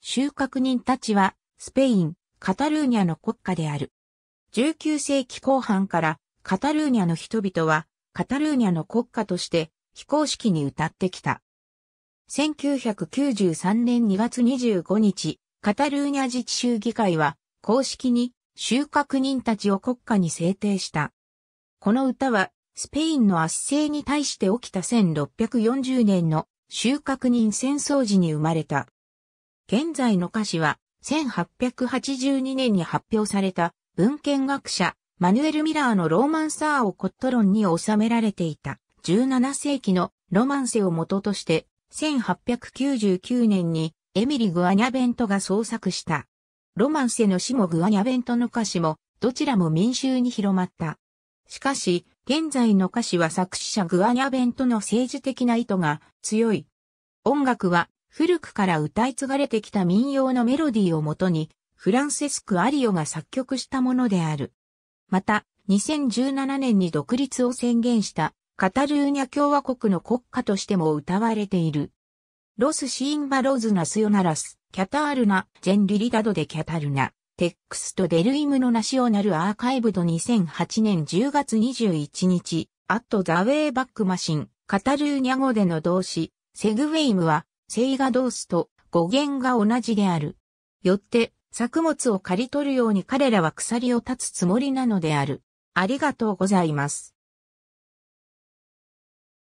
収穫人たちは、スペイン、カタルーニャの国家である。19世紀後半から、カタルーニャの人々は、カタルーニャの国家として、非公式に歌ってきた。1993年2月25日、カタルーニャ自治州議会は、公式に、収穫人たちを国家に制定した。この歌は、スペインの圧政に対して起きた1640年の収穫人戦争時に生まれた。現在の歌詞は、1882年に発表された文献学者、マヌエル・ミラーのローマンサーをコットロンに収められていた17世紀のロマンセを元として、1899年にエミリ・グアニャベントが創作した。ロマンセの詩もグアニャベントの歌詞も、どちらも民衆に広まった。しかし、現在の歌詞は作詞者グアニャベントの政治的な意図が強い。音楽は古くから歌い継がれてきた民謡のメロディーをもとに、フランセスク・アリオが作曲したものである。また、2017年に独立を宣言したカタルーニャ共和国の国歌としても歌われている。ロス・シーンバ・ローズ・ナスヨナラス、キャタールナ、ジェン・リリダドでキャタルナ、テックスト・デルイムのナショナル・アーカイブド2008年10月21日、アット・ザ・ウェイ・バック・マシン、カタルーニャ語での動詞、セグウェイムは、生が同士と語源が同じである。よって、作物を刈り取るように彼らは鎖を断つつもりなのである。ありがとうございます。